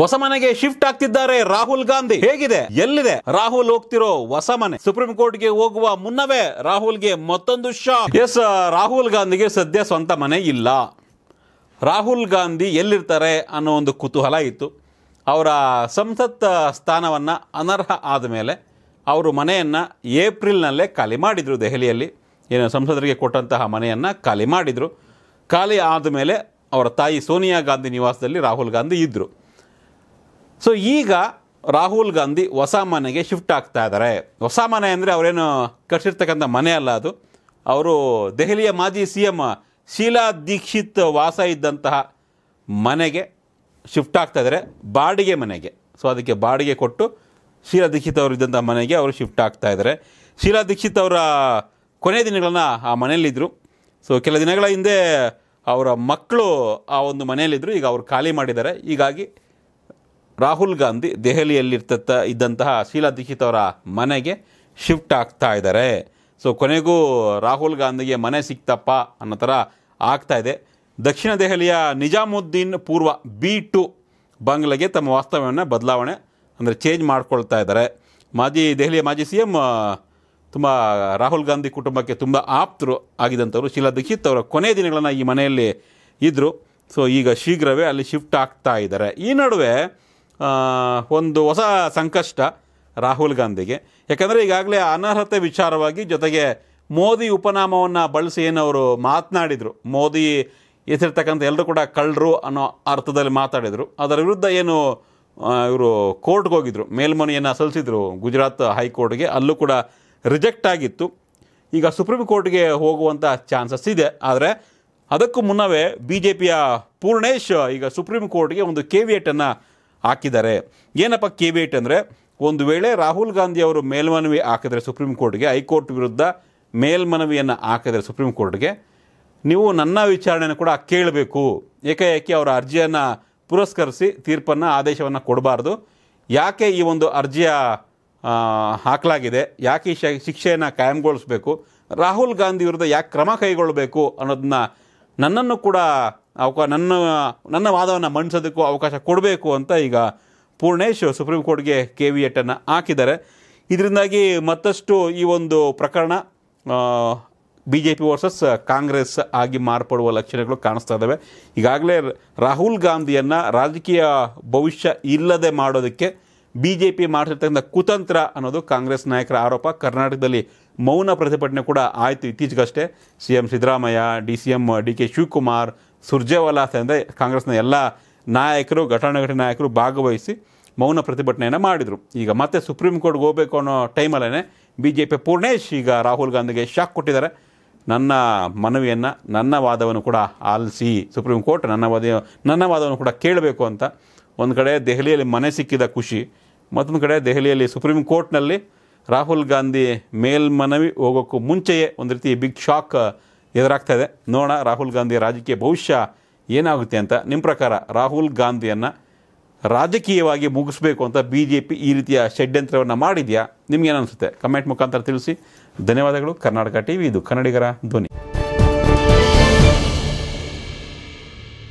ಹೊಸ ಮನೆಗೆ ಶಿಫ್ಟ್ ಆಗ್ತಿದ್ದಾರೆ ರಾಹುಲ್ ಗಾಂಧಿ ಹೇಗಿದೆ ಎಲ್ಲಿದೆ ರಾಹುಲ್ ಹೋಗ್ತಿರೋ ಹೊಸ ಮನೆ ಸುಪ್ರೀಂ ಕೋರ್ಟ್ಗೆ ಹೋಗುವ ಮುನ್ನವೇ ರಾಹುಲ್ಗೆ ಮತ್ತೊಂದು ಶಾಕ್ ಎಸ್ ರಾಹುಲ್ ಗಾಂಧಿಗೆ ಸದ್ಯ ಸ್ವಂತ ಮನೆ ಇಲ್ಲ ರಾಹುಲ್ ಗಾಂಧಿ ಎಲ್ಲಿರ್ತಾರೆ ಅನ್ನೋ ಒಂದು ಕುತೂಹಲ ಇತ್ತು ಅವರ ಸಂಸತ್ ಸ್ಥಾನವನ್ನು ಅನರ್ಹ ಆದ ಮೇಲೆ ಅವರು ಮನೆಯನ್ನು ಏಪ್ರಿಲ್ನಲ್ಲೇ ಖಾಲಿ ಮಾಡಿದರು ದೆಹಲಿಯಲ್ಲಿ ಏನು ಸಂಸದರಿಗೆ ಕೊಟ್ಟಂತಹ ಮನೆಯನ್ನು ಖಾಲಿ ಮಾಡಿದರು ಖಾಲಿ ಆದ ಮೇಲೆ ಅವರ ತಾಯಿ ಸೋನಿಯಾ ಗಾಂಧಿ ನಿವಾಸದಲ್ಲಿ ರಾಹುಲ್ ಗಾಂಧಿ ಇದ್ದರು ಸೊ ಈಗ ರಾಹುಲ್ ಗಾಂಧಿ ಹೊಸ ಮನೆಗೆ ಶಿಫ್ಟ್ ಆಗ್ತಾ ಇದ್ದಾರೆ ಹೊಸ ಮನೆ ಅಂದರೆ ಅವರೇನು ಕಟ್ಸಿರ್ತಕ್ಕಂಥ ಮನೆ ಅಲ್ಲ ಅದು ಅವರು ದೆಹಲಿಯ ಮಾಜಿ ಸಿ ಎಮ್ ಶೀಲಾ ದೀಕ್ಷಿತ್ ವಾಸ ಇದ್ದಂತಹ ಮನೆಗೆ ಶಿಫ್ಟ್ ಆಗ್ತಾ ಇದ್ದಾರೆ ಬಾಡಿಗೆ ಮನೆಗೆ ಸೊ ಅದಕ್ಕೆ ಬಾಡಿಗೆ ಕೊಟ್ಟು ಶೀಲಾ ದೀಕ್ಷಿತ್ ಅವರು ಇದ್ದಂಥ ಮನೆಗೆ ಅವರು ಶಿಫ್ಟ್ ಆಗ್ತಾ ಇದ್ದಾರೆ ಶೀಲಾ ದೀಕ್ಷಿತ್ ಅವರ ಕೊನೆ ದಿನಗಳನ್ನ ಆ ಮನೆಯಲ್ಲಿದ್ದರು ಸೊ ಕೆಲ ದಿನಗಳ ಹಿಂದೆ ಅವರ ಮಕ್ಕಳು ಆ ಒಂದು ಮನೆಯಲ್ಲಿದ್ದರು ಈಗ ಅವರು ಖಾಲಿ ಮಾಡಿದ್ದಾರೆ ಹೀಗಾಗಿ ರಾಹುಲ್ ಗಾಂಧಿ ದೆಹಲಿಯಲ್ಲಿರ್ತಕ್ಕ ಇದ್ದಂತಹ ಶೀಲಾ ದೀಕ್ಷಿತ್ ಅವರ ಮನೆಗೆ ಶಿಫ್ಟ್ ಆಗ್ತಾ ಇದ್ದಾರೆ ಸೊ ಕೊನೆಗೂ ರಾಹುಲ್ ಗಾಂಧಿಗೆ ಮನೆ ಸಿಕ್ತಪ್ಪ ಅನ್ನೋ ಥರ ಆಗ್ತಾ ಇದೆ ದಕ್ಷಿಣ ದೆಹಲಿಯ ನಿಜಾಮುದ್ದೀನ್ ಪೂರ್ವ ಬಿ ಟು ಬಂಗ್ಲೆಗೆ ತಮ್ಮ ವಾಸ್ತವ್ಯವನ್ನು ಬದಲಾವಣೆ ಅಂದರೆ ಚೇಂಜ್ ಮಾಡ್ಕೊಳ್ತಾ ಇದ್ದಾರೆ ಮಾಜಿ ದೆಹಲಿಯ ಮಾಜಿ ಸಿ ಎಮ್ ತುಂಬ ರಾಹುಲ್ ಗಾಂಧಿ ಕುಟುಂಬಕ್ಕೆ ತುಂಬ ಆಪ್ತರು ಆಗಿದ್ದಂಥವ್ರು ಶೀಲಾ ದೀಕ್ಷಿತ್ ಅವರ ಕೊನೆ ದಿನಗಳನ್ನು ಈ ಮನೆಯಲ್ಲಿ ಇದ್ದರು ಸೊ ಈಗ ಶೀಘ್ರವೇ ಅಲ್ಲಿ ಶಿಫ್ಟ್ ಆಗ್ತಾ ಇದ್ದಾರೆ ಈ ನಡುವೆ ಒಂದು ಹೊಸ ಸಂಕಷ್ಟ ರಾಹುಲ್ ಗಾಂಧಿಗೆ ಯಾಕಂದರೆ ಈಗಾಗಲೇ ಅನರ್ಹತೆ ವಿಚಾರವಾಗಿ ಜೊತೆಗೆ ಮೋದಿ ಉಪನಾಮವನ್ನು ಬಳಸಿ ಏನು ಅವರು ಮಾತನಾಡಿದರು ಮೋದಿ ಎಸಿರ್ತಕ್ಕಂಥ ಎಲ್ಲರೂ ಕೂಡ ಕಳ್ಳರು ಅನ್ನೋ ಅರ್ಥದಲ್ಲಿ ಮಾತಾಡಿದರು ಅದರ ವಿರುದ್ಧ ಏನು ಇವರು ಕೋರ್ಟ್ಗೆ ಹೋಗಿದ್ರು ಮೇಲ್ಮನೆಯನ್ನು ಸಲ್ಲಿಸಿದರು ಗುಜರಾತ್ ಹೈಕೋರ್ಟ್ಗೆ ಅಲ್ಲೂ ಕೂಡ ರಿಜೆಕ್ಟ್ ಆಗಿತ್ತು ಈಗ ಸುಪ್ರೀಂ ಕೋರ್ಟ್ಗೆ ಹೋಗುವಂಥ ಚಾನ್ಸಸ್ ಇದೆ ಆದರೆ ಅದಕ್ಕೂ ಮುನ್ನವೇ ಬಿ ಜೆ ಪಿಯ ಪೂರ್ಣೇಶ್ ಈಗ ಸುಪ್ರೀಂ ಕೋರ್ಟ್ಗೆ ಒಂದು ಕೆ ಹಾಕಿದ್ದಾರೆ ಏನಪ್ಪ ಕಿವೇಟ್ ಅಂದರೆ ಒಂದು ವೇಳೆ ರಾಹುಲ್ ಗಾಂಧಿ ಅವರು ಮೇಲ್ಮನವಿ ಹಾಕಿದರೆ ಸುಪ್ರೀಂ ಕೋರ್ಟ್ಗೆ ಹೈಕೋರ್ಟ್ ವಿರುದ್ಧ ಮೇಲ್ಮನವಿಯನ್ನು ಹಾಕಿದರೆ ಸುಪ್ರೀಂ ಕೋರ್ಟ್ಗೆ ನೀವು ನನ್ನ ವಿಚಾರಣೆಯನ್ನು ಕೂಡ ಕೇಳಬೇಕು ಏಕಾಏಕಿ ಅವರ ಅರ್ಜಿಯನ್ನು ಪುರಸ್ಕರಿಸಿ ತೀರ್ಪನ್ನು ಆದೇಶವನ್ನು ಕೊಡಬಾರ್ದು ಯಾಕೆ ಈ ಒಂದು ಅರ್ಜಿಯ ಹಾಕಲಾಗಿದೆ ಯಾಕೆ ಈ ಶಿಕ್ಷೆಯನ್ನು ಕಾಯಂಗೊಳಿಸಬೇಕು ರಾಹುಲ್ ಗಾಂಧಿ ವಿರುದ್ಧ ಯಾಕೆ ಕ್ರಮ ಕೈಗೊಳ್ಳಬೇಕು ಅನ್ನೋದನ್ನ ನನ್ನನ್ನು ಕೂಡ ಅವಕಾ ನನ್ನ ನನ್ನ ವಾದವನ್ನು ಮಂಡಿಸೋದಕ್ಕೂ ಅವಕಾಶ ಕೊಡಬೇಕು ಅಂತ ಈಗ ಪೂರ್ಣೇಶ್ ಸುಪ್ರೀಂ ಕೋರ್ಟ್ಗೆ ಕೆ ವಿ ಎಟ್ಟನ್ನು ಹಾಕಿದ್ದಾರೆ ಇದರಿಂದಾಗಿ ಮತ್ತಷ್ಟು ಈ ಒಂದು ಪ್ರಕರಣ B J P versus Congress ಆಗಿ ಮಾರ್ಪಡುವ ಲಕ್ಷಣಗಳು ಕಾಣಿಸ್ತಾ ಇದ್ದಾವೆ ಈಗಾಗಲೇ ರಾಹುಲ್ ಗಾಂಧಿಯನ್ನು ರಾಜಕೀಯ ಭವಿಷ್ಯ ಇಲ್ಲದೆ ಮಾಡೋದಕ್ಕೆ ಬಿ ಜೆ ಪಿ ಮಾಡಿರ್ತಕ್ಕಂಥ ಕುತಂತ್ರ ಅನ್ನೋದು ಕಾಂಗ್ರೆಸ್ ನಾಯಕರ ಆರೋಪ ಕರ್ನಾಟಕದಲ್ಲಿ ಮೌನ ಪ್ರತಿಭಟನೆ ಕೂಡ ಆಯಿತು ಇತ್ತೀಚೆಗಷ್ಟೇ C M Siddaramaiah D C M D K Shivakumar ಸುರ್ಜೇವಾಲಾಸ್ ಅಂದರೆ ಕಾಂಗ್ರೆಸ್ನ ಎಲ್ಲ ನಾಯಕರು ಘಟನಾಘಟನೆ ನಾಯಕರು ಭಾಗವಹಿಸಿ ಮೌನ ಪ್ರತಿಭಟನೆಯನ್ನು ಮಾಡಿದರು ಈಗ ಮತ್ತೆ ಸುಪ್ರೀಂ ಕೋರ್ಟ್ಗೆ ಹೋಗಬೇಕು ಅನ್ನೋ ಟೈಮಲ್ಲೇ ಬಿ ಜೆ ಪಿ ಪೂರ್ಣೇಶ್ ಈಗ ರಾಹುಲ್ ಗಾಂಧಿಗೆ ಶಾಕ್ ಕೊಟ್ಟಿದ್ದಾರೆ ನನ್ನ ಮನವಿಯನ್ನು ನನ್ನ ವಾದವನ್ನು ಕೂಡ ಆಲಿಸಿ ಸುಪ್ರೀಂ ಕೋರ್ಟ್ ನನ್ನ ವಾದ ನನ್ನ ವಾದವನ್ನು ಕೂಡ ಕೇಳಬೇಕು ಅಂತ ಒಂದು ಕಡೆ ದೆಹಲಿಯಲ್ಲಿ ಮನೆ ಸಿಕ್ಕಿದ ಖುಷಿ ಮತ್ತೊಂದು ಕಡೆ ದೆಹಲಿಯಲ್ಲಿ ಸುಪ್ರೀಂ ಕೋರ್ಟ್ನಲ್ಲಿ ರಾಹುಲ್ ಗಾಂಧಿ ಮೇಲ್ಮನವಿ ಹೋಗೋಕ್ಕೂ ಮುಂಚೆಯೇ ಒಂದು ರೀತಿ ಬಿಗ್ ಶಾಕ್ ಎದುರಾಗ್ತಾ ಇದೆ ನೋಡೋಣ ರಾಹುಲ್ ಗಾಂಧಿ ರಾಜಕೀಯ ಭವಿಷ್ಯ ಏನಾಗುತ್ತೆ ಅಂತ ನಿಮ್ಮ ಪ್ರಕಾರ ರಾಹುಲ್ ಗಾಂಧಿಯನ್ನು ರಾಜಕೀಯವಾಗಿ ಮುಗಿಸ್ಬೇಕು ಅಂತ ಬಿ ಜೆ ಪಿ ಈ ರೀತಿಯ ಷಡ್ಯಂತ್ರವನ್ನು ಮಾಡಿದೆಯಾ ನಿಮ್ಗೇನು ಅನಿಸುತ್ತೆ ಕಮೆಂಟ್ ಮುಖಾಂತರ ತಿಳಿಸಿ ಧನ್ಯವಾದಗಳು ಕರ್ನಾಟಕ ಟಿ ವಿ ಇದು ಕನ್ನಡಿಗರ ಧ್ವನಿ